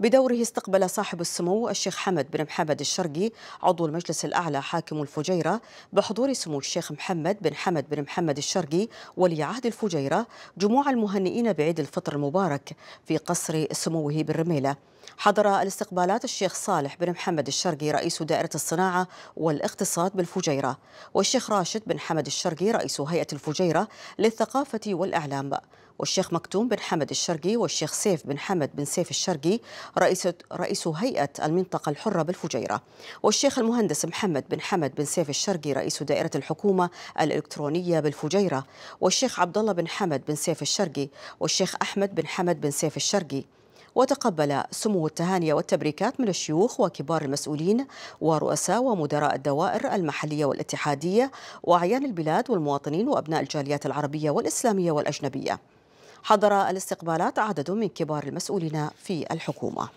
بدوره استقبل صاحب السمو الشيخ حمد بن محمد الشرقي عضو المجلس الأعلى حاكم الفجيرة بحضور سمو الشيخ محمد بن حمد بن محمد الشرقي ولي عهد الفجيرة جموع المهنئين بعيد الفطر المبارك في قصر سموه بالرميلة حضر الاستقبالات الشيخ صالح بن محمد الشرقي رئيس دائرة الصناعة والاقتصاد بالفجيرة والشيخ راشد بن حمد الشرقي رئيس هيئة الفجيرة للثقافة والإعلام والشيخ مكتوم بن حمد الشرقي والشيخ سيف بن حمد بن سيف الشرقي رئيس رئيس هيئة المنطقة الحرة بالفجيرة والشيخ المهندس محمد بن حمد بن سيف الشرقي رئيس دائرة الحكومة الإلكترونية بالفجيرة والشيخ عبد الله بن حمد بن سيف الشرقي والشيخ أحمد بن حمد بن سيف الشرقي وتقبل سمو التهاني والتبريكات من الشيوخ وكبار المسؤولين ورؤساء ومدراء الدوائر المحلية والاتحادية وأعيان البلاد والمواطنين وأبناء الجاليات العربية والإسلامية والأجنبية حضر الاستقبالات عدد من كبار المسؤولين في الحكومة